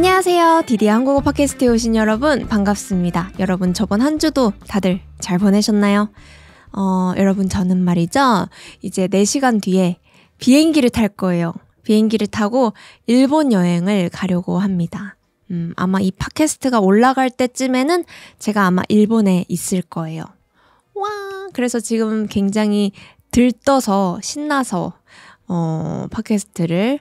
안녕하세요. 디디 한국어 팟캐스트에 오신 여러분 반갑습니다. 여러분 저번 한 주도 다들 잘 보내셨나요? 어, 여러분 저는 말이죠. 이제 4시간 뒤에 비행기를 탈 거예요. 비행기를 타고 일본 여행을 가려고 합니다. 음, 아마 이 팟캐스트가 올라갈 때쯤에는 제가 아마 일본에 있을 거예요. 와! 그래서 지금 굉장히 들떠서 신나서 어, 팟캐스트를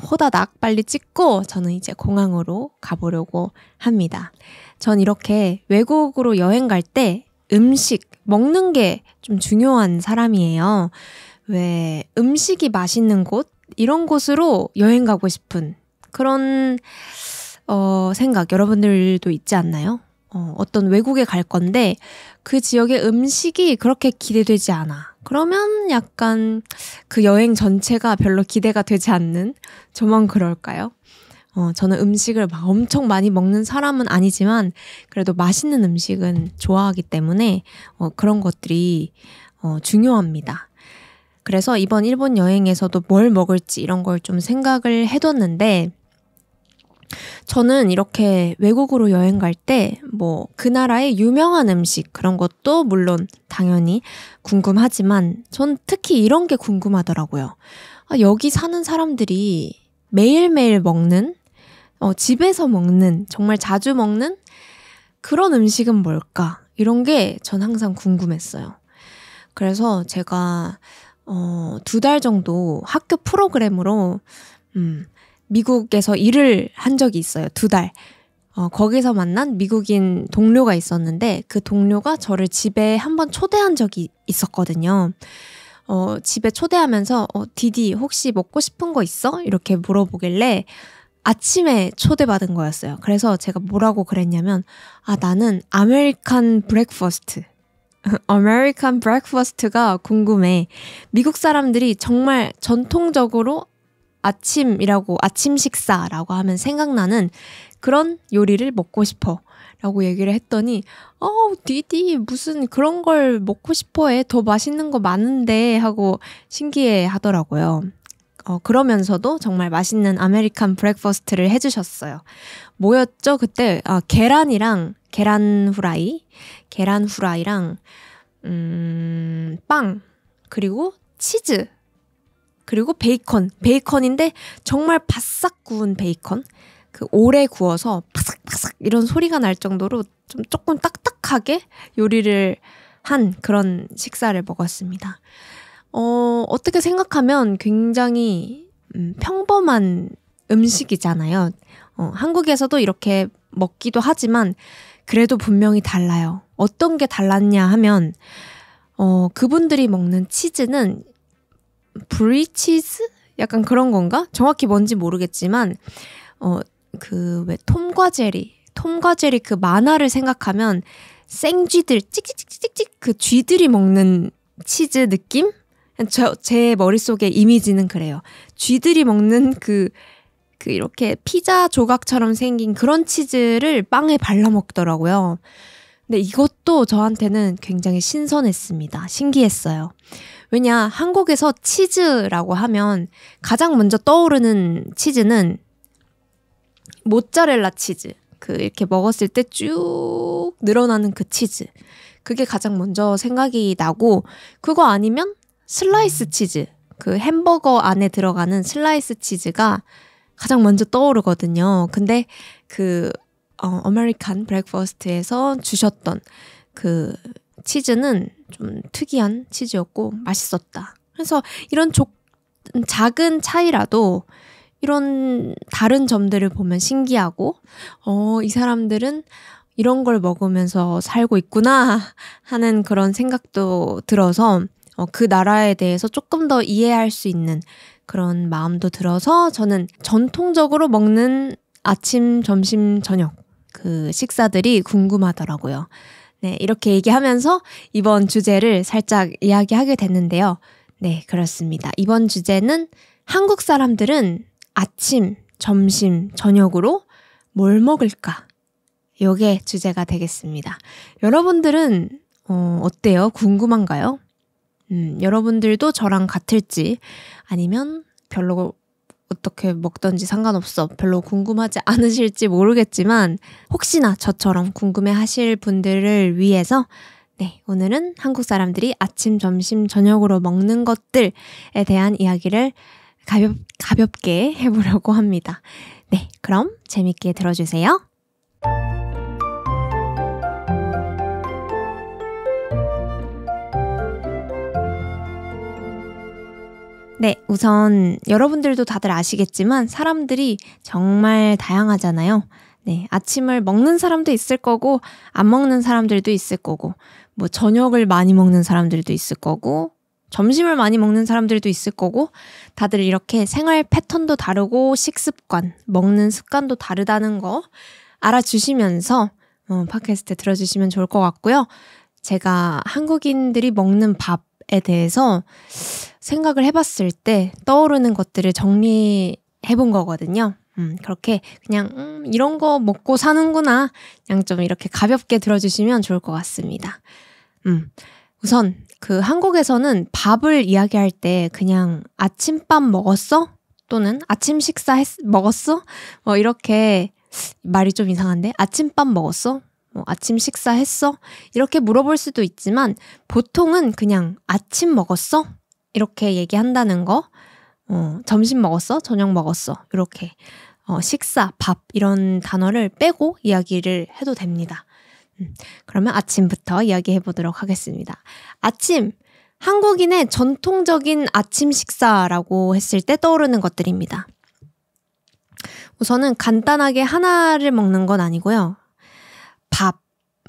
호다닥 빨리 찍고 저는 이제 공항으로 가보려고 합니다. 전 이렇게 외국으로 여행 갈 때 음식, 먹는 게 좀 중요한 사람이에요. 왜 음식이 맛있는 곳? 이런 곳으로 여행 가고 싶은 그런, 어, 생각 여러분들도 있지 않나요? 어, 어떤 외국에 갈 건데 그 지역의 음식이 그렇게 기대되지 않아. 그러면 약간 그 여행 전체가 별로 기대가 되지 않는 저만 그럴까요? 어, 저는 음식을 막 엄청 많이 먹는 사람은 아니지만 그래도 맛있는 음식은 좋아하기 때문에 어, 그런 것들이 어, 중요합니다. 그래서 이번 일본 여행에서도 뭘 먹을지 이런 걸 좀 생각을 해뒀는데 저는 이렇게 외국으로 여행 갈 때 뭐 그 나라의 유명한 음식 그런 것도 물론 당연히 궁금하지만 전 특히 이런 게 궁금하더라고요. 아, 여기 사는 사람들이 매일매일 먹는 어, 집에서 먹는 정말 자주 먹는 그런 음식은 뭘까? 이런 게 전 항상 궁금했어요. 그래서 제가 어, 두 달 정도 학교 프로그램으로 음, 미국에서 일을 한 적이 있어요. 두 달. 어, 거기서 만난 미국인 동료가 있었는데 그 동료가 저를 집에 한번 초대한 적이 있었거든요. 어, 집에 초대하면서 어, 디디 혹시 먹고 싶은 거 있어? 이렇게 물어보길래 아침에 초대받은 거였어요. 그래서 제가 뭐라고 그랬냐면 아 나는 아메리칸 브렉퍼스트 아메리칸 브렉퍼스트가 궁금해. 미국 사람들이 정말 전통적으로 아침이라고 아침 식사라고 하면 생각나는 그런 요리를 먹고 싶어. 라고 얘기를 했더니 어 디디 무슨 그런 걸 먹고 싶어해 더 맛있는 거 많은데 하고 신기해 하더라고요. 어, 그러면서도 정말 맛있는 아메리칸 브렉퍼스트를 해주셨어요. 뭐였죠? 그때 아, 계란이랑 계란 후라이, 계란 후라이랑 음, 빵 그리고 치즈 그리고 베이컨. 베이컨인데 정말 바싹 구운 베이컨. 그 오래 구워서 바삭바삭 이런 소리가 날 정도로 좀 조금 딱딱하게 요리를 한 그런 식사를 먹었습니다. 어, 어떻게 생각하면 굉장히 음, 평범한 음식이잖아요. 어, 한국에서도 이렇게 먹기도 하지만 그래도 분명히 달라요. 어떤 게 달랐냐 하면 어, 그분들이 먹는 치즈는 브리치즈 약간 그런 건가? 정확히 뭔지 모르겠지만 어 그 왜 톰과 제리 톰과 제리 그 만화를 생각하면 생쥐들 찍찍찍찍찍 그 쥐들이 먹는 치즈 느낌? 저, 제머릿속에 이미지는 그래요. 쥐들이 먹는 그, 그 이렇게 피자 조각처럼 생긴 그런 치즈를 빵에 발라 먹더라고요. 근데 이것도 저한테는 굉장히 신선했습니다. 신기했어요. 왜냐, 한국에서 치즈라고 하면 가장 먼저 떠오르는 치즈는 모짜렐라 치즈. 그 이렇게 먹었을 때 쭉 늘어나는 그 치즈. 그게 가장 먼저 생각이 나고, 그거 아니면 슬라이스 치즈. 그 햄버거 안에 들어가는 슬라이스 치즈가 가장 먼저 떠오르거든요. 근데 그, 어, 아메리칸 브렉퍼스트에서 주셨던 그 치즈는 좀 특이한 치즈였고 맛있었다. 그래서 이런 조, 작은 차이라도 이런 다른 점들을 보면 신기하고, 어, 이 사람들은 이런 걸 먹으면서 살고 있구나 하는 그런 생각도 들어서 어, 그 나라에 대해서 조금 더 이해할 수 있는 그런 마음도 들어서 저는 전통적으로 먹는 아침, 점심, 저녁 그 식사들이 궁금하더라고요. 네, 이렇게 얘기하면서 이번 주제를 살짝 이야기하게 됐는데요. 네, 그렇습니다. 이번 주제는 한국 사람들은 아침, 점심, 저녁으로 뭘 먹을까? 요게 주제가 되겠습니다. 여러분들은 어, 어때요? 궁금한가요? 음, 여러분들도 저랑 같을지 아니면 별로 어떻게 먹던지 상관없어. 별로 궁금하지 않으실지 모르겠지만 혹시나 저처럼 궁금해 하실 분들을 위해서 네, 오늘은 한국 사람들이 아침, 점심, 저녁으로 먹는 것들에 대한 이야기를 가볍, 가볍게 해보려고 합니다. 네, 그럼 재밌게 들어주세요. 네, 우선 여러분들도 다들 아시겠지만 사람들이 정말 다양하잖아요. 네, 아침을 먹는 사람도 있을 거고, 안 먹는 사람들도 있을 거고, 뭐 저녁을 많이 먹는 사람들도 있을 거고, 점심을 많이 먹는 사람들도 있을 거고, 다들 이렇게 생활 패턴도 다르고, 식습관, 먹는 습관도 다르다는 거 알아주시면서, 어, 팟캐스트 들어주시면 좋을 것 같고요. 제가 한국인들이 먹는 밥, 에 대해서 생각을 해봤을 때 떠오르는 것들을 정리해 본 거거든요. 음, 그렇게 그냥 음, 이런 거 먹고 사는구나 그냥 좀 이렇게 가볍게 들어주시면 좋을 것 같습니다. 음, 우선 그 한국에서는 밥을 이야기할 때 그냥 아침밥 먹었어? 또는 아침 식사 했, 먹었어? 뭐 이렇게 말이 좀 이상한데 아침밥 먹었어? 뭐 아침 식사했어? 이렇게 물어볼 수도 있지만 보통은 그냥 아침 먹었어? 이렇게 얘기한다는 거. 어, 점심 먹었어? 저녁 먹었어? 이렇게 어, 식사, 밥 이런 단어를 빼고 이야기를 해도 됩니다. 음, 그러면 아침부터 이야기해 보도록 하겠습니다. 아침 한국인의 전통적인 아침 식사라고 했을 때 떠오르는 것들입니다. 우선은 간단하게 하나를 먹는 건 아니고요. 밥,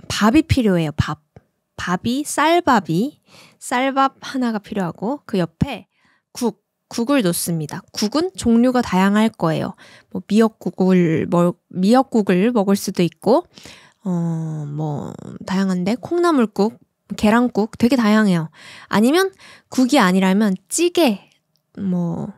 밥이 필요해요. 밥. 밥이 쌀밥이 쌀밥 하나가 필요하고 그 옆에 국 국을 놓습니다. 국은 종류가 다양할 거예요. 뭐 미역국을 먹 미역국을 먹을 수도 있고 어뭐 다양한데 콩나물국, 계란국 되게 다양해요. 아니면 국이 아니라면 찌개 뭐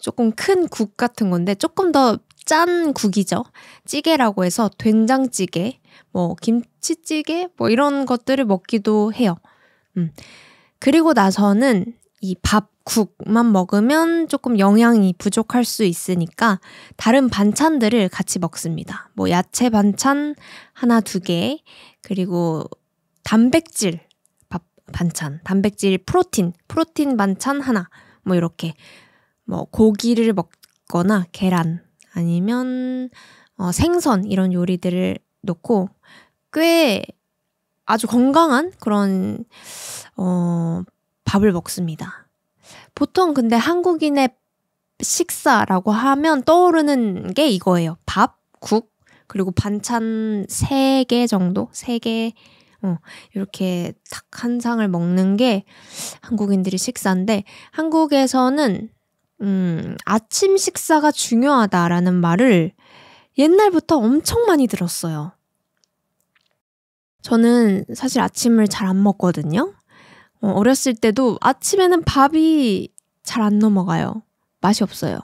조금 큰 국 같은 건데 조금 더 짠 국이죠. 찌개라고 해서 된장찌개, 뭐 김치찌개 뭐 이런 것들을 먹기도 해요. 음. 그리고 나서는 이 밥국만 먹으면 조금 영양이 부족할 수 있으니까 다른 반찬들을 같이 먹습니다. 뭐 야채 반찬 하나 두 개, 그리고 단백질 밥, 반찬, 단백질 프로틴, 프로틴 반찬 하나, 뭐 이렇게 뭐 고기를 먹거나 계란 아니면 어, 생선 이런 요리들을 놓고 꽤 아주 건강한 그런 어, 밥을 먹습니다. 보통 근데 한국인의 식사라고 하면 떠오르는 게 이거예요. 밥, 국, 그리고 반찬 3개 정도? 3개, 어, 이렇게 딱 한 상을 먹는 게 한국인들이 식사인데, 한국에서는, 음, 아침 식사가 중요하다라는 말을 옛날부터 엄청 많이 들었어요. 저는 사실 아침을 잘 안 먹거든요. 어, 어렸을 때도 아침에는 밥이 잘 안 넘어가요. 맛이 없어요.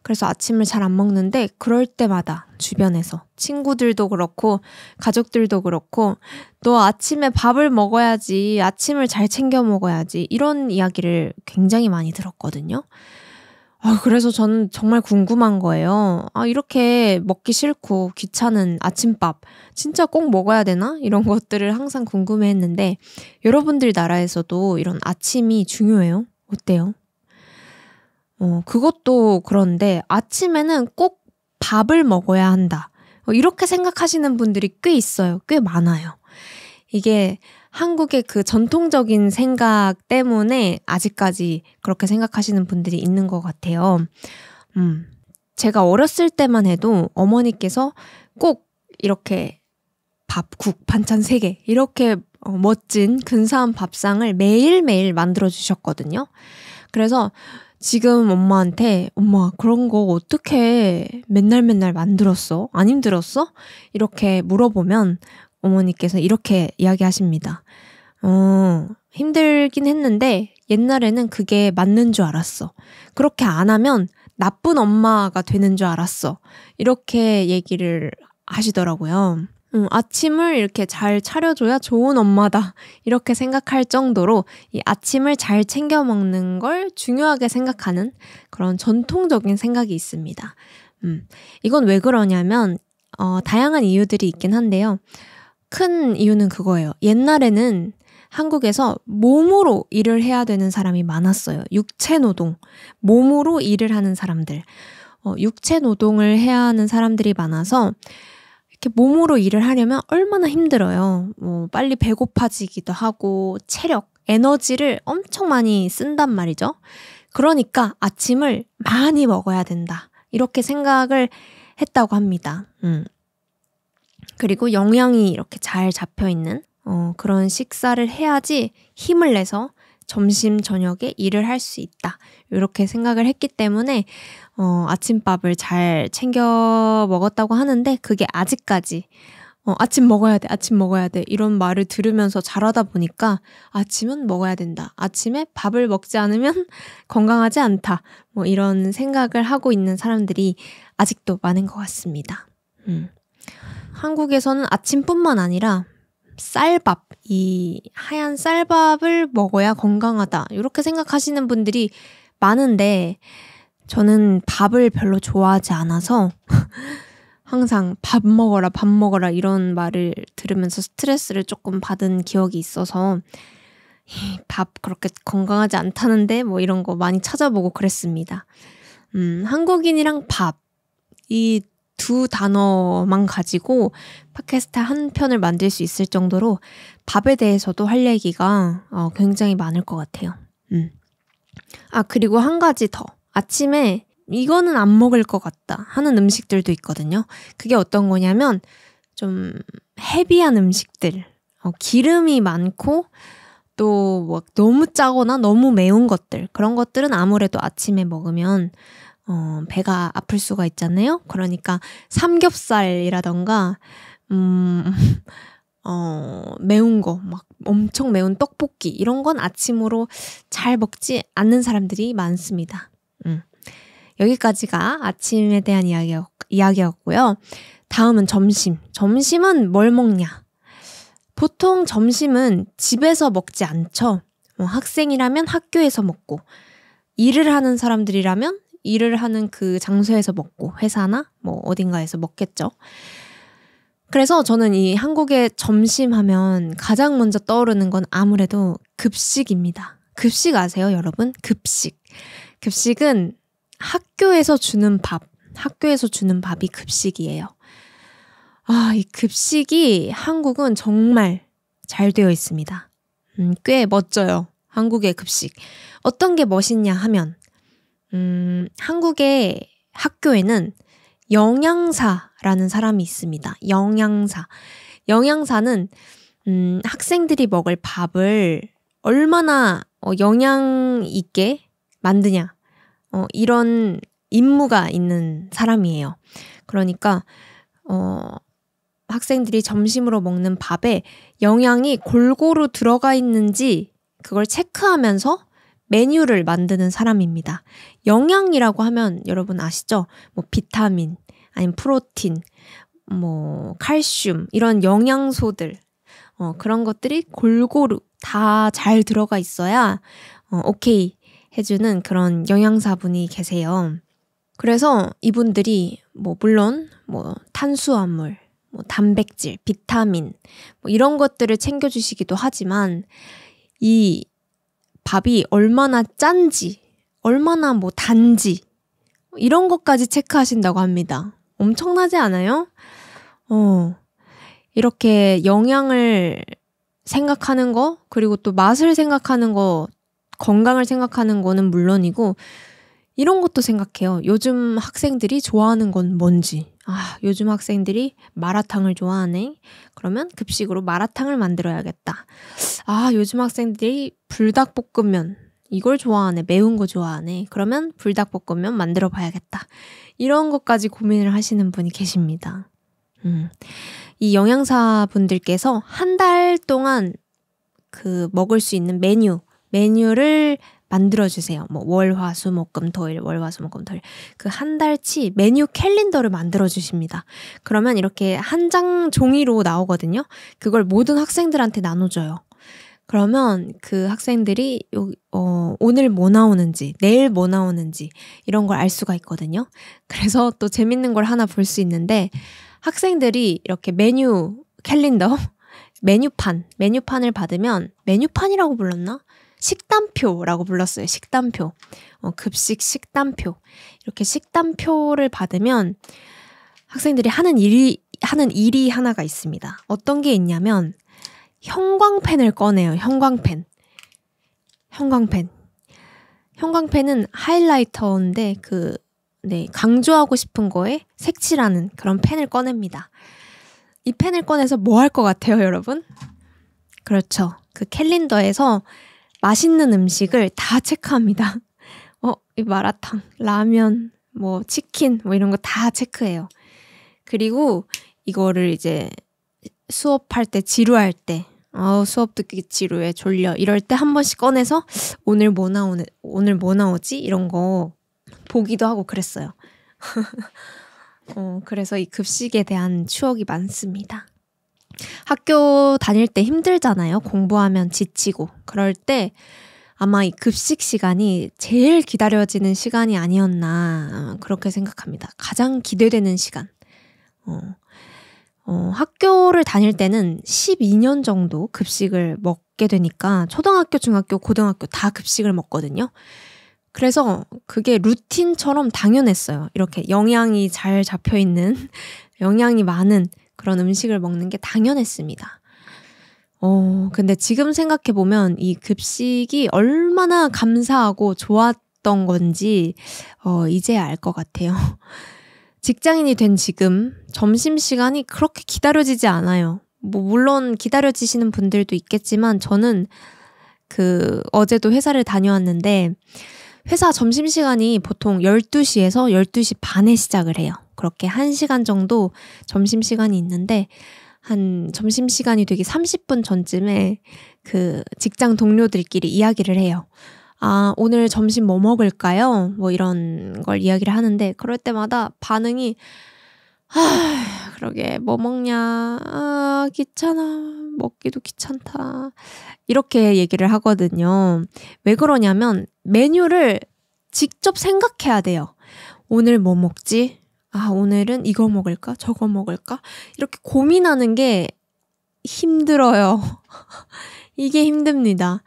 그래서 아침을 잘 안 먹는데 그럴 때마다 주변에서 친구들도 그렇고 가족들도 그렇고 너 아침에 밥을 먹어야지 아침을 잘 챙겨 먹어야지 이런 이야기를 굉장히 많이 들었거든요. 아, 그래서 저는 정말 궁금한 거예요. 아, 이렇게 먹기 싫고 귀찮은 아침밥, 진짜 꼭 먹어야 되나? 이런 것들을 항상 궁금해 했는데, 여러분들 나라에서도 이런 아침이 중요해요? 어때요? 어, 그것도 그런데 아침에는 꼭 밥을 먹어야 한다. 어, 이렇게 생각하시는 분들이 꽤 있어요. 꽤 많아요. 이게 한국의 그 전통적인 생각 때문에 아직까지 그렇게 생각하시는 분들이 있는 것 같아요. 음, 제가 어렸을 때만 해도 어머니께서 꼭 이렇게 밥, 국, 반찬 3개 이렇게 어, 멋진 근사한 밥상을 매일매일 만들어 주셨거든요. 그래서 지금 엄마한테 엄마 그런 거 어떻게 맨날 맨날 만들었어? 안 힘들었어? 이렇게 물어보면 어머니께서 이렇게 이야기하십니다. 어, 힘들긴 했는데 옛날에는 그게 맞는 줄 알았어. 그렇게 안 하면 나쁜 엄마가 되는 줄 알았어. 이렇게 얘기를 하시더라고요. 음, 아침을 이렇게 잘 차려줘야 좋은 엄마다. 이렇게 생각할 정도로 이 아침을 잘 챙겨 먹는 걸 중요하게 생각하는 그런 전통적인 생각이 있습니다. 음, 이건 왜 그러냐면, 어, 다양한 이유들이 있긴 한데요. 큰 이유는 그거예요. 옛날에는 한국에서 몸으로 일을 해야 되는 사람이 많았어요. 육체 노동. 몸으로 일을 하는 사람들. 어, 육체 노동을 해야 하는 사람들이 많아서 이렇게 몸으로 일을 하려면 얼마나 힘들어요. 뭐 빨리 배고파지기도 하고 체력, 에너지를 엄청 많이 쓴단 말이죠. 그러니까 아침을 많이 먹어야 된다. 이렇게 생각을 했다고 합니다. 음. 그리고 영양이 이렇게 잘 잡혀 있는 어, 그런 식사를 해야지 힘을 내서 점심 저녁에 일을 할 수 있다 이렇게 생각을 했기 때문에 어, 아침밥을 잘 챙겨 먹었다고 하는데 그게 아직까지 어, 아침 먹어야 돼, 아침 먹어야 돼. 이런 말을 들으면서 자라다 보니까 아침은 먹어야 된다. 아침에 밥을 먹지 않으면 건강하지 않다. 뭐 이런 생각을 하고 있는 사람들이 아직도 많은 것 같습니다. 음. 한국에서는 아침뿐만 아니라 쌀밥, 이 하얀 쌀밥을 먹어야 건강하다. 이렇게 생각하시는 분들이 많은데, 저는 밥을 별로 좋아하지 않아서, 항상 밥 먹어라, 밥 먹어라 이런 말을 들으면서 스트레스를 조금 받은 기억이 있어서, 밥 그렇게 건강하지 않다는데, 뭐 이런 거 많이 찾아보고 그랬습니다. 음, 한국인이랑 밥. 이두 단어만 가지고 팟캐스트 한 편을 만들 수 있을 정도로 밥에 대해서도 할 얘기가 어, 굉장히 많을 것 같아요. 음. 아, 그리고 한 가지 더. 아침에 이거는 안 먹을 것 같다 하는 음식들도 있거든요. 그게 어떤 거냐면 좀 헤비한 음식들. 어, 기름이 많고 또막 뭐 너무 짜거나 너무 매운 것들. 그런 것들은 아무래도 아침에 먹으면 어, 배가 아플 수가 있잖아요. 그러니까 삼겹살이라던가 음, 어, 매운 거, 막 엄청 매운 떡볶이, 이런 건 아침으로 잘 먹지 않는 사람들이 많습니다. 음. 여기까지가 아침에 대한 이야기였, 이야기였고요. 다음은 점심. 점심은 뭘 먹냐? 보통 점심은 집에서 먹지 않죠. 뭐 학생이라면 학교에서 먹고, 일을 하는 사람들이라면 일을 하는 그 장소에서 먹고 회사나 뭐 어딘가에서 먹겠죠. 그래서 저는 이 한국의 점심하면 가장 먼저 떠오르는 건 아무래도 급식입니다. 급식 아세요, 여러분? 급식. 급식은 학교에서 주는 밥, 학교에서 주는 밥이 급식이에요. 아, 이 급식이 한국은 정말 잘 되어 있습니다. 음, 꽤 멋져요. 한국의 급식. 어떤 게 멋있냐 하면 음, 한국의 학교에는 영양사라는 사람이 있습니다. 영양사. 영양사는 음, 학생들이 먹을 밥을 얼마나 어, 영양 있게 만드냐. 어, 이런 임무가 있는 사람이에요. 그러니까, 어, 학생들이 점심으로 먹는 밥에 영양이 골고루 들어가 있는지 그걸 체크하면서 메뉴를 만드는 사람입니다. 영양이라고 하면 여러분 아시죠? 뭐 비타민, 아니면 프로틴, 뭐 칼슘 이런 영양소들 어, 그런 것들이 골고루 다 잘 들어가 있어야 어, 오케이 해주는 그런 영양사분이 계세요. 그래서 이분들이 뭐 물론 뭐 탄수화물, 뭐 단백질, 비타민 뭐 이런 것들을 챙겨주시기도 하지만 이 밥이 얼마나 짠지, 얼마나 뭐 단지, 이런 것까지 체크하신다고 합니다. 엄청나지 않아요? 어, 이렇게 영양을 생각하는 거, 그리고 또 맛을 생각하는 거, 건강을 생각하는 거는 물론이고, 이런 것도 생각해요. 요즘 학생들이 좋아하는 건 뭔지. 아, 요즘 학생들이 마라탕을 좋아하네. 그러면 급식으로 마라탕을 만들어야겠다. 아, 요즘 학생들이 불닭볶음면 이걸 좋아하네. 매운 거 좋아하네. 그러면 불닭볶음면 만들어 봐야겠다. 이런 것까지 고민을 하시는 분이 계십니다. 음. 이 영양사 분들께서 한 달 동안 그 먹을 수 있는 메뉴, 메뉴를 만들어주세요. 뭐 월화수목금토일 월화수목금토일 그 한 달치 메뉴 캘린더를 만들어주십니다. 그러면 이렇게 한 장 종이로 나오거든요. 그걸 모든 학생들한테 나눠줘요. 그러면 그 학생들이 요, 어, 오늘 뭐 나오는지 내일 뭐 나오는지 이런 걸 알 수가 있거든요. 그래서 또 재밌는 걸 하나 볼 수 있는데 학생들이 이렇게 메뉴 캘린더 메뉴판 메뉴판을 받으면 메뉴판이라고 불렀나? 식단표라고 불렀어요. 식단표. 어, 급식 식단표. 이렇게 식단표를 받으면 학생들이 하는 일이, 하는 일이 하나가 있습니다. 어떤 게 있냐면 형광펜을 꺼내요. 형광펜. 형광펜. 형광펜은 하이라이터인데 그, 네, 강조하고 싶은 거에 색칠하는 그런 펜을 꺼냅니다. 이 펜을 꺼내서 뭐 할 것 같아요, 여러분? 그렇죠. 그 캘린더에서 맛있는 음식을 다 체크합니다. 어, 이 마라탕, 라면, 뭐 치킨 뭐 이런 거 다 체크해요. 그리고 이거를 이제 수업할 때 지루할 때 어, 수업 듣기 지루해 졸려 이럴 때 한 번씩 꺼내서 오늘 뭐 나오네 오늘 뭐 나오지 이런 거 보기도 하고 그랬어요. 어, 그래서 이 급식에 대한 추억이 많습니다. 학교 다닐 때 힘들잖아요. 공부하면 지치고. 그럴 때 아마 이 급식 시간이 제일 기다려지는 시간이 아니었나, 어, 그렇게 생각합니다. 가장 기대되는 시간. 어, 어, 학교를 다닐 때는 12년 정도 급식을 먹게 되니까 초등학교, 중학교, 고등학교 다 급식을 먹거든요. 그래서 그게 루틴처럼 당연했어요. 이렇게 영양이 잘 잡혀 있는, 영양이 많은 그런 음식을 먹는 게 당연했습니다. 어, 음. 근데 지금 생각해보면 이 급식이 얼마나 감사하고 좋았던 건지, 어, 이제알것 같아요. 직장인이 된 지금 점심시간이 그렇게 기다려지지 않아요. 뭐, 물론 기다려지시는 분들도 있겠지만 저는 그 어제도 회사를 다녀왔는데 회사 점심시간이 보통 12시에서 12시 반에 시작을 해요. 그렇게 1시간 정도 점심시간이 있는데 한 점심시간이 되기 30분 전쯤에 그 직장 동료들끼리 이야기를 해요. 아, 오늘 점심 뭐 먹을까요? 뭐 이런 걸 이야기를 하는데 그럴 때마다 반응이 아, 그러게 뭐 먹냐? 아, 귀찮아. 먹기도 귀찮다. 이렇게 얘기를 하거든요. 왜 그러냐면 메뉴를 직접 생각해야 돼요. 오늘 뭐 먹지? 아, 오늘은 이거 먹을까? 저거 먹을까? 이렇게 고민하는 게 힘들어요. 이게 힘듭니다.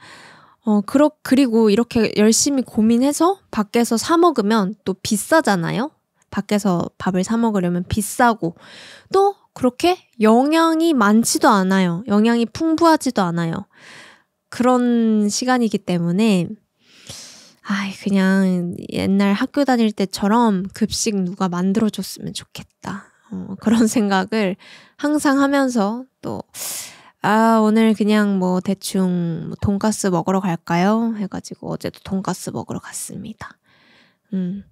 어, 그러 그리고 이렇게 열심히 고민해서 밖에서 사먹으면 또 비싸잖아요? 밖에서 밥을 사먹으려면 비싸고, 또 그렇게 영양이 많지도 않아요. 영양이 풍부하지도 않아요. 그런 시간이기 때문에 아이, 그냥 옛날 학교 다닐 때처럼 급식 누가 만들어줬으면 좋겠다. 어, 그런 생각을 항상 하면서 또, 아, 오늘 그냥 뭐 대충 뭐 돈가스 먹으러 갈까요? 해가지고 어제도 돈가스 먹으러 갔습니다. 음.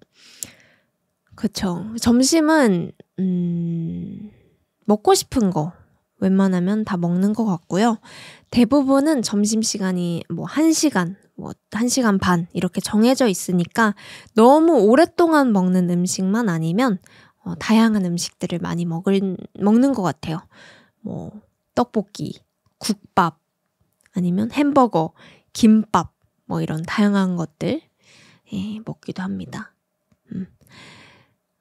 그쵸. 점심은, 음, 먹고 싶은 거 웬만하면 다 먹는 것 같고요. 대부분은 점심시간이 뭐 1시간 뭐 1시간 반 이렇게 정해져 있으니까 너무 오랫동안 먹는 음식만 아니면 어, 다양한 음식들을 많이 먹을, 먹는 것 같아요. 뭐, 떡볶이, 국밥, 아니면 햄버거, 김밥, 뭐 이런 다양한 것들 예, 먹기도 합니다. 음.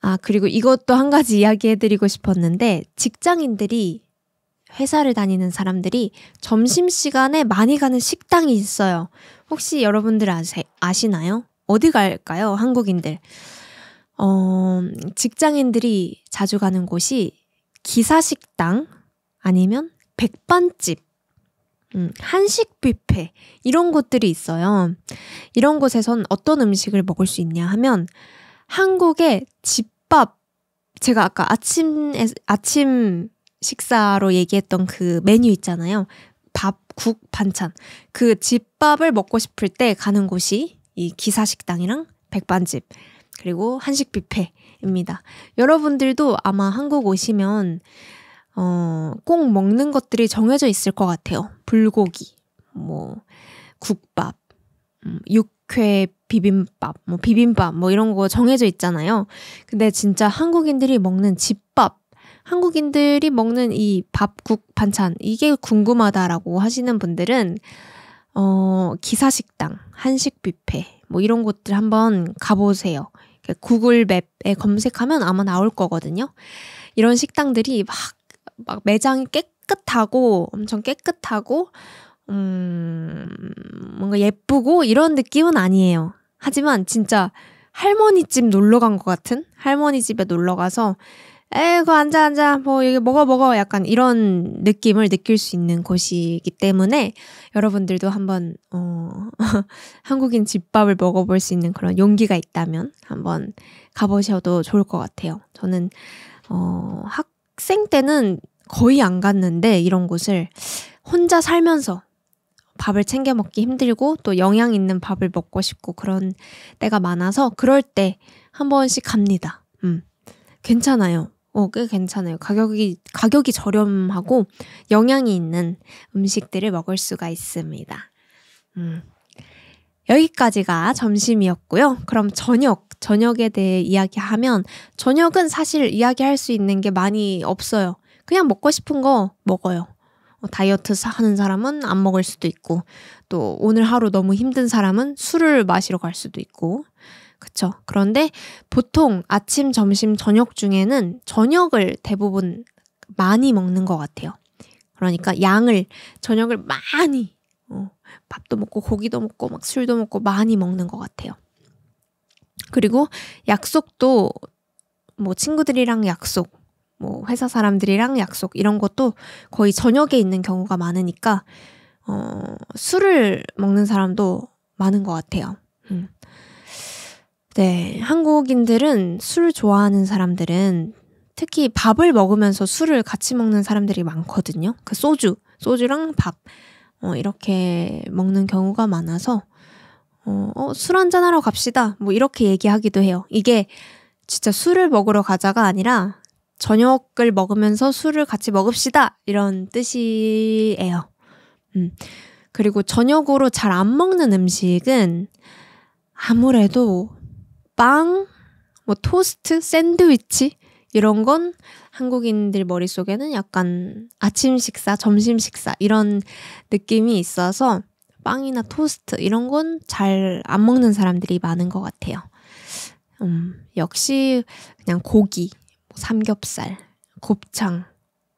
아, 그리고 이것도 한 가지 이야기해드리고 싶었는데, 직장인들이 회사를 다니는 사람들이 점심시간에 많이 가는 식당이 있어요. 혹시 여러분들 아세, 아시나요? 어디 갈까요? 한국인들. 어, 직장인들이 자주 가는 곳이 기사식당 아니면 백반집, 음, 한식 뷔페 이런 곳들이 있어요. 이런 곳에선 어떤 음식을 먹을 수 있냐 하면 한국의 집밥 제가 아까 아침 아침 식사로 얘기했던 그 메뉴 있잖아요. 밥, 국, 반찬. 그 집밥을 먹고 싶을 때 가는 곳이 이 기사식당이랑 백반집, 그리고 한식 뷔페입니다. 여러분들도 아마 한국 오시면, 어, 꼭 먹는 것들이 정해져 있을 것 같아요. 불고기, 뭐, 국밥, 음, 육회 비빔밥, 뭐 비빔밥, 뭐 이런 거 정해져 있잖아요. 근데 진짜 한국인들이 먹는 집밥, 한국인들이 먹는 이 밥국 반찬 이게 궁금하다라고 하시는 분들은 어, 기사식당, 한식 뷔페 뭐 이런 곳들 한번 가보세요. 구글 맵에 검색하면 아마 나올 거거든요. 이런 식당들이 막, 막 매장이 깨끗하고 엄청 깨끗하고 음, 뭔가 예쁘고 이런 느낌은 아니에요. 하지만 진짜 할머니 집 놀러 간 것 같은 할머니 집에 놀러 가서 에이, 거 앉아, 앉아. 뭐, 이게 먹어, 먹어. 약간 이런 느낌을 느낄 수 있는 곳이기 때문에 여러분들도 한번, 어, 한국인 집밥을 먹어볼 수 있는 그런 용기가 있다면 한번 가보셔도 좋을 것 같아요. 저는, 어, 학생 때는 거의 안 갔는데 이런 곳을 혼자 살면서 밥을 챙겨 먹기 힘들고 또 영양 있는 밥을 먹고 싶고 그런 때가 많아서 그럴 때 한 번씩 갑니다. 음. 괜찮아요. 어, 꽤 괜찮아요. 가격이, 가격이 저렴하고 영양이 있는 음식들을 먹을 수가 있습니다. 음. 여기까지가 점심이었고요. 그럼 저녁, 저녁에 대해 이야기하면 저녁은 사실 이야기할 수 있는 게 많이 없어요. 그냥 먹고 싶은 거 먹어요. 어, 다이어트 하는 사람은 안 먹을 수도 있고, 또 오늘 하루 너무 힘든 사람은 술을 마시러 갈 수도 있고, 그쵸. 그런데 보통 아침, 점심, 저녁 중에는 저녁을 대부분 많이 먹는 것 같아요. 그러니까 양을, 저녁을 많이, 어, 밥도 먹고 고기도 먹고 막 술도 먹고 많이 먹는 것 같아요. 그리고 약속도 뭐 친구들이랑 약속, 뭐 회사 사람들이랑 약속 이런 것도 거의 저녁에 있는 경우가 많으니까 어, 술을 먹는 사람도 많은 것 같아요. 음. 네, 한국인들은 술 좋아하는 사람들은 특히 밥을 먹으면서 술을 같이 먹는 사람들이 많거든요. 그 소주, 소주랑 밥 어, 이렇게 먹는 경우가 많아서 어, 어, 술 한잔 하러 갑시다. 뭐 이렇게 얘기하기도 해요. 이게 진짜 술을 먹으러 가자가 아니라 저녁을 먹으면서 술을 같이 먹읍시다. 이런 뜻이에요. 음. 그리고 저녁으로 잘 안 먹는 음식은 아무래도 빵, 뭐 토스트, 샌드위치 이런 건 한국인들 머릿속에는 약간 아침 식사, 점심 식사 이런 느낌이 있어서 빵이나 토스트 이런 건 잘 안 먹는 사람들이 많은 것 같아요. 음, 역시 그냥 고기, 뭐 삼겹살, 곱창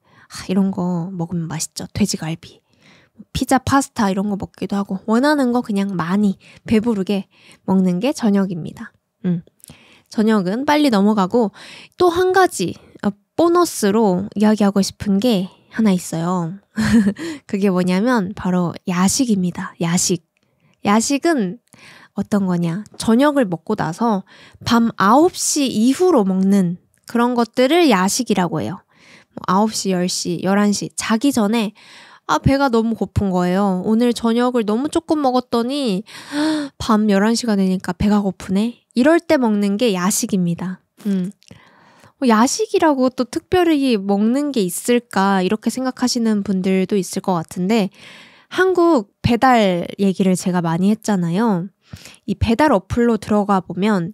아, 이런 거 먹으면 맛있죠. 돼지갈비, 뭐 피자, 파스타 이런 거 먹기도 하고 원하는 거 그냥 많이 배부르게 먹는 게 저녁입니다. 음. 저녁은 빨리 넘어가고 또 한 가지 어, 보너스로 이야기하고 싶은 게 하나 있어요. 그게 뭐냐면 바로 야식입니다. 야식. 야식은 어떤 거냐. 저녁을 먹고 나서 밤 9시 이후로 먹는 그런 것들을 야식이라고 해요. 9시, 10시, 11시 자기 전에 아, 배가 너무 고픈 거예요. 오늘 저녁을 너무 조금 먹었더니 밤 11시가 되니까 배가 고프네. 이럴 때 먹는 게 야식입니다. 음. 어, 야식이라고 또 특별히 먹는 게 있을까 이렇게 생각하시는 분들도 있을 것 같은데 한국 배달 얘기를 제가 많이 했잖아요. 이 배달 어플로 들어가 보면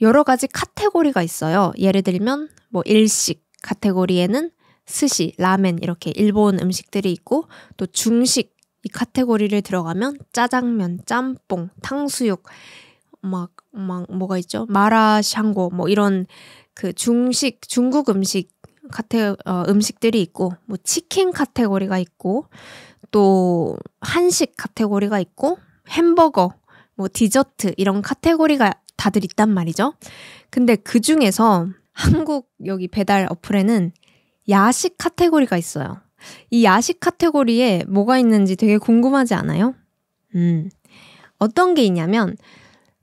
여러 가지 카테고리가 있어요. 예를 들면 뭐 일식 카테고리에는 스시, 라멘 이렇게 일본 음식들이 있고 또 중식 이 카테고리를 들어가면 짜장면, 짬뽕, 탕수육 막, 막 뭐가 있죠? 마라샹궈 뭐 이런 그 중식 중국 음식 카테 어, 음식들이 있고 뭐 치킨 카테고리가 있고 또 한식 카테고리가 있고 햄버거 뭐 디저트 이런 카테고리가 다들 있단 말이죠. 근데 그 중에서 한국 여기 배달 어플에는 야식 카테고리가 있어요. 이 야식 카테고리에 뭐가 있는지 되게 궁금하지 않아요? 음. 어떤 게 있냐면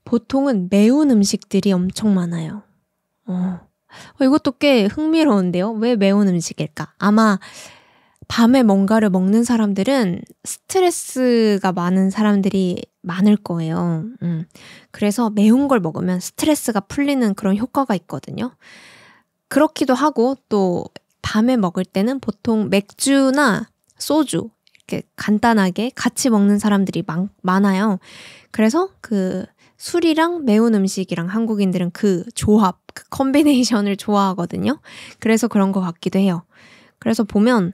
보통은 매운 음식들이 엄청 많아요. 어. 어. 이것도 꽤 흥미로운데요. 왜 매운 음식일까? 아마 밤에 뭔가를 먹는 사람들은 스트레스가 많은 사람들이 많을 거예요. 음. 그래서 매운 걸 먹으면 스트레스가 풀리는 그런 효과가 있거든요. 그렇기도 하고 또 밤에 먹을 때는 보통 맥주나 소주 이렇게 간단하게 같이 먹는 사람들이 많, 많아요. 그래서 그 술이랑 매운 음식이랑 한국인들은 그 조합, 그 컨비네이션을 좋아하거든요. 그래서 그런 것 같기도 해요. 그래서 보면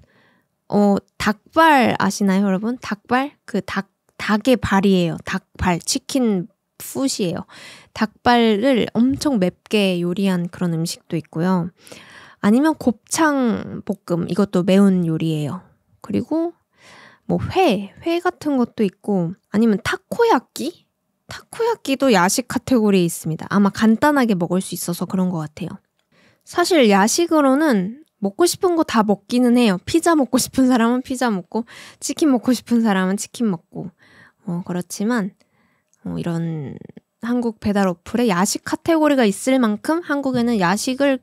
어 닭발 아시나요, 여러분? 닭발 그닭 닭의 발이에요. 닭발 치킨 푸시에요 닭발을 엄청 맵게 요리한 그런 음식도 있고요. 아니면 곱창 볶음 이것도 매운 요리예요. 그리고 뭐 회, 회 같은 것도 있고 아니면 타코야끼 타코야끼도 야식 카테고리에 있습니다. 아마 간단하게 먹을 수 있어서 그런 것 같아요. 사실 야식으로는 먹고 싶은 거 다 먹기는 해요. 피자 먹고 싶은 사람은 피자 먹고, 치킨 먹고 싶은 사람은 치킨 먹고. 어, 그렇지만, 어, 이런 한국 배달 어플에 야식 카테고리가 있을 만큼 한국에는 야식을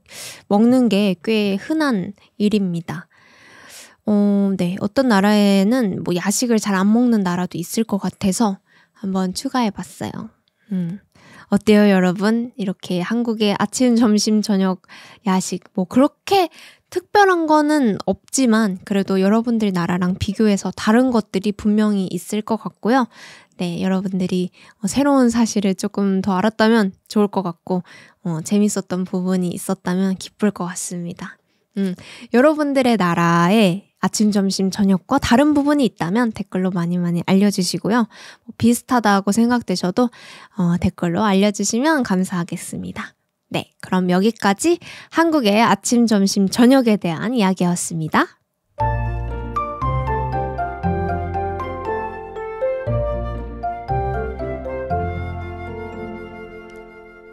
먹는 게 꽤 흔한 일입니다. 어, 네. 어떤 나라에는 뭐 야식을 잘 안 먹는 나라도 있을 것 같아서 한번 추가해 봤어요. 음. 어때요, 여러분? 이렇게 한국의 아침, 점심, 저녁, 야식, 뭐, 그렇게 특별한 거는 없지만, 그래도 여러분들 나라랑 비교해서 다른 것들이 분명히 있을 것 같고요. 네, 여러분들이 어, 새로운 사실을 조금 더 알았다면 좋을 것 같고, 어, 재밌었던 부분이 있었다면 기쁠 것 같습니다. 음, 여러분들의 나라에 아침, 점심, 저녁과 다른 부분이 있다면 댓글로 많이 많이 알려주시고요. 뭐 비슷하다고 생각되셔도 어, 댓글로 알려주시면 감사하겠습니다. 네, 그럼 여기까지 한국의 아침, 점심, 저녁에 대한 이야기였습니다.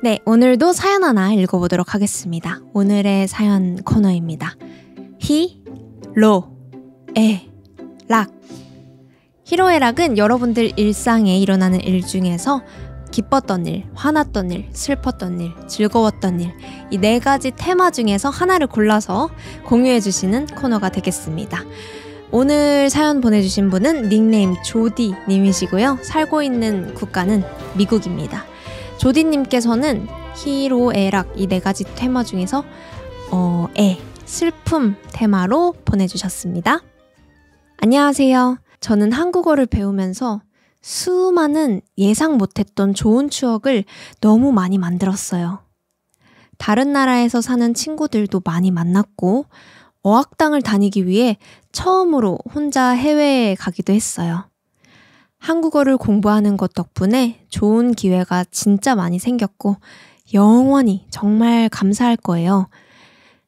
네, 오늘도 사연 하나 읽어보도록 하겠습니다. 오늘의 사연 코너입니다. 히, 로. 히에락 예. 히로에 락은 여러분들 일상에 일어나는 일 중에서 기뻤던 일, 화났던 일, 슬펐던 일, 즐거웠던 일, 이 네 가지 테마 중에서 하나를 골라서 공유해주시는 코너가 되겠습니다. 오늘 사연 보내주신 분은 닉네임 조디님이시고요. 살고 있는 국가는 미국입니다. 조디님께서는 히로애락 이 네 가지 테마 중에서 어, 애, 슬픔 테마로 보내주셨습니다. 안녕하세요. 저는 한국어를 배우면서 수많은 예상 못했던 좋은 추억을 너무 많이 만들었어요. 다른 나라에서 사는 친구들도 많이 만났고, 어학당을 다니기 위해 처음으로 혼자 해외에 가기도 했어요. 한국어를 공부하는 것 덕분에 좋은 기회가 진짜 많이 생겼고, 영원히 정말 감사할 거예요.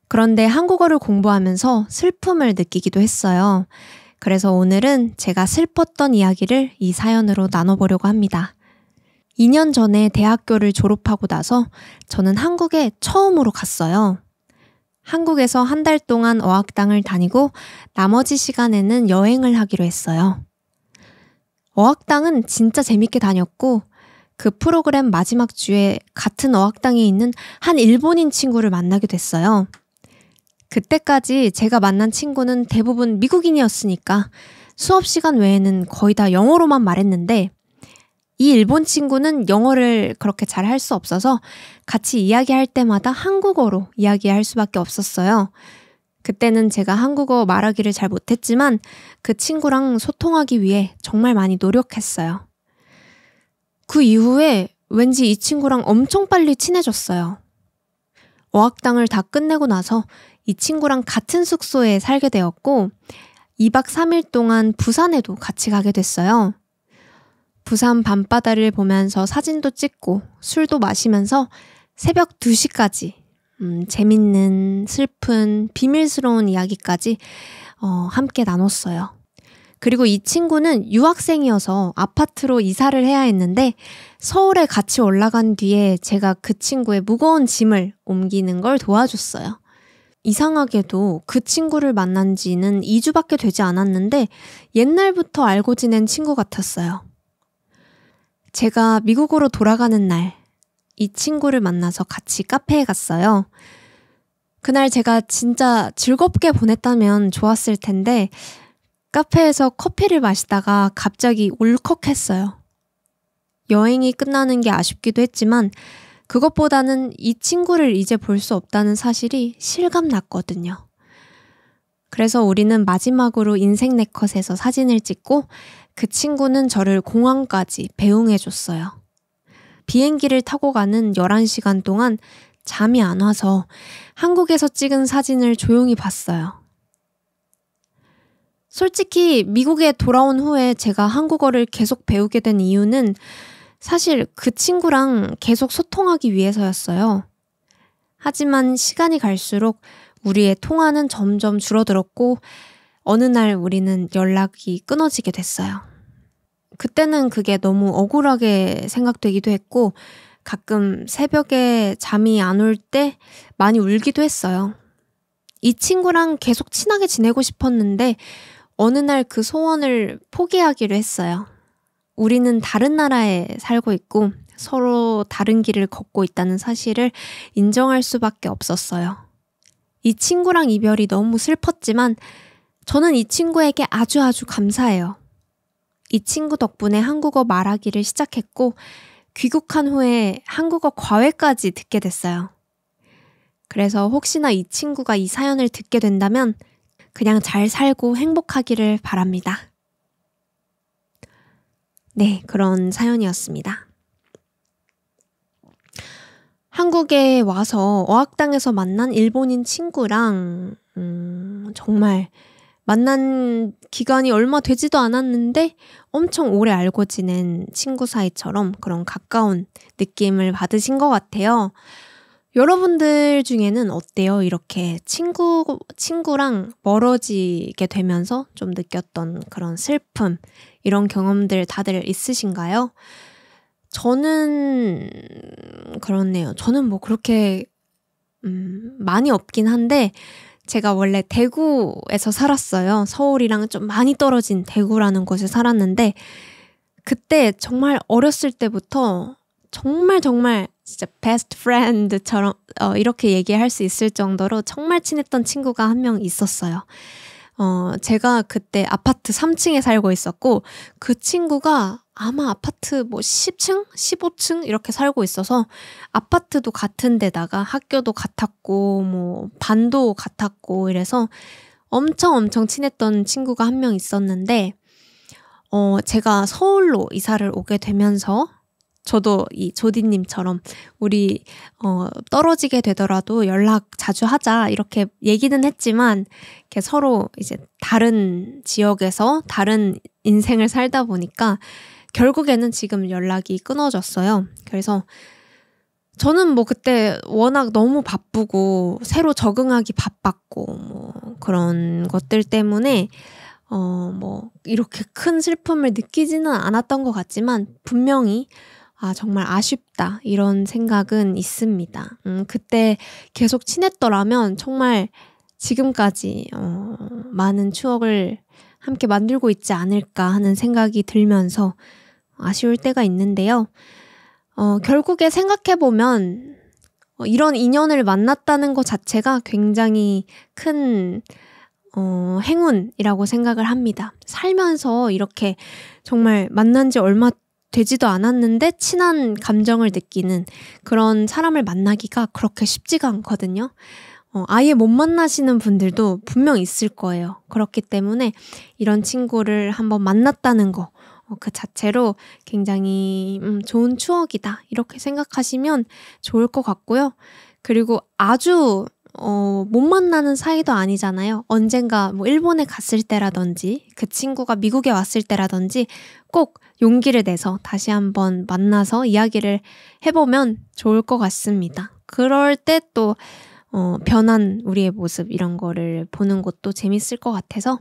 그런데 한국어를 공부하면서 슬픔을 느끼기도 했어요. 그래서 오늘은 제가 슬펐던 이야기를 이 사연으로 나눠보려고 합니다. 2년 전에 대학교를 졸업하고 나서 저는 한국에 처음으로 갔어요. 한국에서 한 달 동안 어학당을 다니고 나머지 시간에는 여행을 하기로 했어요. 어학당은 진짜 재밌게 다녔고 그 프로그램 마지막 주에 같은 어학당에 있는 한 일본인 친구를 만나게 됐어요. 그때까지 제가 만난 친구는 대부분 미국인이었으니까 수업 시간 외에는 거의 다 영어로만 말했는데 이 일본 친구는 영어를 그렇게 잘 할 수 없어서 같이 이야기할 때마다 한국어로 이야기할 수밖에 없었어요. 그때는 제가 한국어 말하기를 잘 못했지만 그 친구랑 소통하기 위해 정말 많이 노력했어요. 그 이후에 왠지 이 친구랑 엄청 빨리 친해졌어요. 어학당을 다 끝내고 나서 이 친구랑 같은 숙소에 살게 되었고 2박 3일 동안 부산에도 같이 가게 됐어요. 부산 밤바다를 보면서 사진도 찍고 술도 마시면서 새벽 2시까지 음, 재밌는 슬픈 비밀스러운 이야기까지 어, 함께 나눴어요. 그리고 이 친구는 유학생이어서 아파트로 이사를 해야 했는데 서울에 같이 올라간 뒤에 제가 그 친구의 무거운 짐을 옮기는 걸 도와줬어요. 이상하게도 그 친구를 만난 지는 2주밖에 되지 않았는데 옛날부터 알고 지낸 친구 같았어요. 제가 미국으로 돌아가는 날, 이 친구를 만나서 같이 카페에 갔어요. 그날 제가 진짜 즐겁게 보냈다면 좋았을 텐데, 카페에서 커피를 마시다가 갑자기 울컥했어요. 여행이 끝나는 게 아쉽기도 했지만, 그것보다는 이 친구를 이제 볼 수 없다는 사실이 실감났거든요. 그래서 우리는 마지막으로 인생 네컷에서 사진을 찍고 그 친구는 저를 공항까지 배웅해줬어요. 비행기를 타고 가는 11시간 동안 잠이 안 와서 한국에서 찍은 사진을 조용히 봤어요. 솔직히 미국에 돌아온 후에 제가 한국어를 계속 배우게 된 이유는 사실 그 친구랑 계속 소통하기 위해서였어요. 하지만 시간이 갈수록 우리의 통화는 점점 줄어들었고, 어느 날 우리는 연락이 끊어지게 됐어요. 그때는 그게 너무 억울하게 생각되기도 했고, 가끔 새벽에 잠이 안 올 때 많이 울기도 했어요. 이 친구랑 계속 친하게 지내고 싶었는데, 어느 날 그 소원을 포기하기로 했어요. 우리는 다른 나라에 살고 있고 서로 다른 길을 걷고 있다는 사실을 인정할 수밖에 없었어요. 이 친구랑 이별이 너무 슬펐지만 저는 이 친구에게 아주 아주 감사해요. 이 친구 덕분에 한국어 말하기를 시작했고 귀국한 후에 한국어 과외까지 듣게 됐어요. 그래서 혹시나 이 친구가 이 사연을 듣게 된다면 그냥 잘 살고 행복하기를 바랍니다. 네, 그런 사연이었습니다. 한국에 와서 어학당에서 만난 일본인 친구랑, 음, 정말 만난 기간이 얼마 되지도 않았는데 엄청 오래 알고 지낸 친구 사이처럼 그런 가까운 느낌을 받으신 것 같아요. 여러분들 중에는 어때요? 이렇게 친구, 친구랑 멀어지게 되면서 좀 느꼈던 그런 슬픔, 이런 경험들 다들 있으신가요? 저는, 그렇네요. 저는 뭐 그렇게, 음, 많이 없긴 한데, 제가 원래 대구에서 살았어요. 서울이랑 좀 많이 떨어진 대구라는 곳에 살았는데, 그때 정말 어렸을 때부터 정말 정말 진짜 베스트 프렌드처럼 어, 이렇게 얘기할 수 있을 정도로 정말 친했던 친구가 한 명 있었어요. 어, 제가 그때 아파트 3층에 살고 있었고 그 친구가 아마 아파트 뭐 10층, 15층 이렇게 살고 있어서 아파트도 같은 데다가 학교도 같았고 뭐 반도 같았고 이래서 엄청 엄청 친했던 친구가 한 명 있었는데 어, 제가 서울로 이사를 오게 되면서 저도 이 조디님처럼 우리 어, 떨어지게 되더라도 연락 자주 하자 이렇게 얘기는 했지만 이렇게 서로 이제 다른 지역에서 다른 인생을 살다 보니까 결국에는 지금 연락이 끊어졌어요. 그래서 저는 뭐 그때 워낙 너무 바쁘고 새로 적응하기 바빴고 뭐 그런 것들 때문에 어 뭐 이렇게 큰 슬픔을 느끼지는 않았던 것 같지만 분명히 아, 정말 아쉽다. 이런 생각은 있습니다. 음, 그때 계속 친했더라면 정말 지금까지, 어, 많은 추억을 함께 만들고 있지 않을까 하는 생각이 들면서 아쉬울 때가 있는데요. 어, 결국에 생각해보면 어, 이런 인연을 만났다는 것 자체가 굉장히 큰 어, 행운이라고 생각을 합니다. 살면서 이렇게 정말 만난 지 얼마 되지도 않았는데 친한 감정을 느끼는 그런 사람을 만나기가 그렇게 쉽지가 않거든요. 어, 아예 못 만나시는 분들도 분명 있을 거예요. 그렇기 때문에 이런 친구를 한번 만났다는 거, 어, 그 자체로 굉장히 음, 좋은 추억이다. 이렇게 생각하시면 좋을 것 같고요. 그리고 아주 어, 못 만나는 사이도 아니잖아요. 언젠가 뭐 일본에 갔을 때라든지 그 친구가 미국에 왔을 때라든지 꼭 용기를 내서 다시 한번 만나서 이야기를 해보면 좋을 것 같습니다. 그럴 때또 어, 변한 우리의 모습 이런 거를 보는 것도 재밌을 것 같아서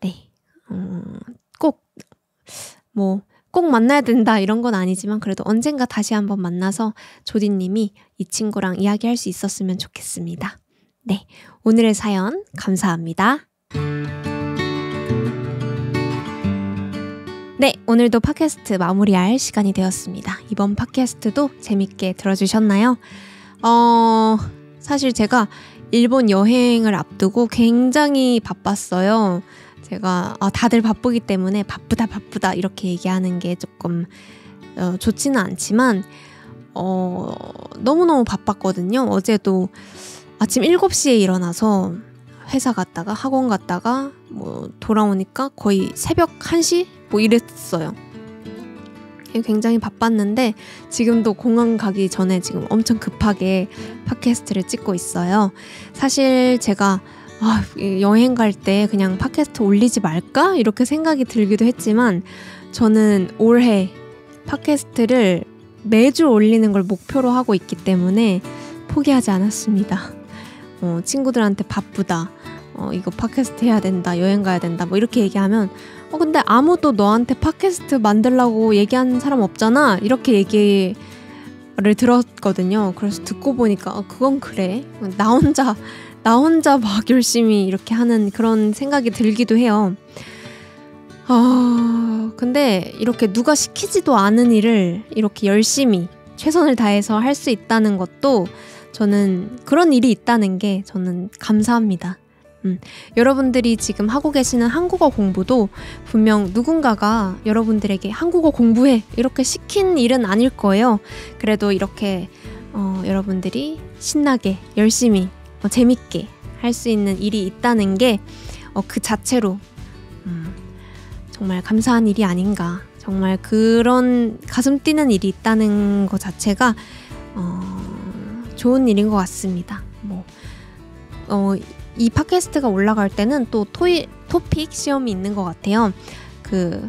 네, 어, 꼭 뭐. 꼭 만나야 된다 이런 건 아니지만 그래도 언젠가 다시 한번 만나서 조디님이 이 친구랑 이야기할 수 있었으면 좋겠습니다. 네, 오늘의 사연 감사합니다. 네, 오늘도 팟캐스트 마무리할 시간이 되었습니다. 이번 팟캐스트도 재밌게 들어주셨나요? 어, 사실 제가 일본 여행을 앞두고 굉장히 바빴어요. 제가 아, 다들 바쁘기 때문에 바쁘다 바쁘다 이렇게 얘기하는 게 조금 어, 좋지는 않지만 어, 너무너무 바빴거든요. 어제도 아침 7시에 일어나서 회사 갔다가 학원 갔다가 뭐 돌아오니까 거의 새벽 1시 뭐 이랬어요. 굉장히 바빴는데 지금도 공항 가기 전에 지금 엄청 급하게 팟캐스트를 찍고 있어요. 사실 제가 아, 여행 갈 때 그냥 팟캐스트 올리지 말까? 이렇게 생각이 들기도 했지만 저는 올해 팟캐스트를 매주 올리는 걸 목표로 하고 있기 때문에 포기하지 않았습니다. 어, 친구들한테 바쁘다. 어, 이거 팟캐스트 해야 된다. 여행 가야 된다. 뭐 이렇게 얘기하면 어, 근데 아무도 너한테 팟캐스트 만들라고 얘기한 사람 없잖아. 이렇게 얘기를 들었거든요. 그래서 듣고 보니까 어, 그건 그래. 나 혼자 나 혼자 막 열심히 이렇게 하는 그런 생각이 들기도 해요. 아, 근데 이렇게 누가 시키지도 않은 일을 이렇게 열심히 최선을 다해서 할 수 있다는 것도 저는 그런 일이 있다는 게 저는 감사합니다. 음, 여러분들이 지금 하고 계시는 한국어 공부도 분명 누군가가 여러분들에게 한국어 공부해 이렇게 시킨 일은 아닐 거예요. 그래도 이렇게 어, 여러분들이 신나게 열심히 어, 재밌게 할 수 있는 일이 있다는 게그 어, 그 자체로 음, 정말 감사한 일이 아닌가. 정말 그런 가슴 뛰는 일이 있다는 것 자체가 어, 좋은 일인 것 같습니다. 뭐. 어, 이 팟캐스트가 올라갈 때는 또 토이, 토픽 시험이 있는 것 같아요. 그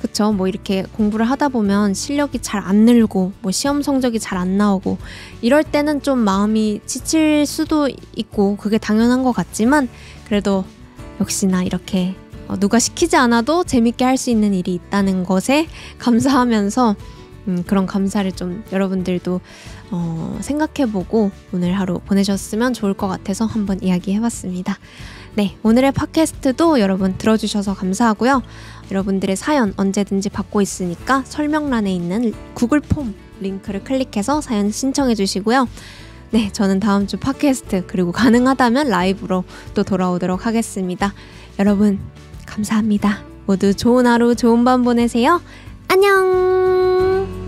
그쵸 뭐 이렇게 공부를 하다 보면 실력이 잘 안 늘고 뭐 시험 성적이 잘 안 나오고 이럴 때는 좀 마음이 지칠 수도 있고 그게 당연한 것 같지만 그래도 역시나 이렇게 어, 누가 시키지 않아도 재밌게 할 수 있는 일이 있다는 것에 감사하면서 음, 그런 감사를 좀 여러분들도 어, 생각해보고 오늘 하루 보내셨으면 좋을 것 같아서 한번 이야기해봤습니다. 네, 오늘의 팟캐스트도 여러분 들어주셔서 감사하고요. 여러분들의 사연 언제든지 받고 있으니까 설명란에 있는 구글 폼 링크를 클릭해서 사연 신청해 주시고요. 네, 저는 다음 주 팟캐스트 그리고 가능하다면 라이브로 또 돌아오도록 하겠습니다. 여러분, 감사합니다. 모두 좋은 하루, 좋은 밤 보내세요. 안녕!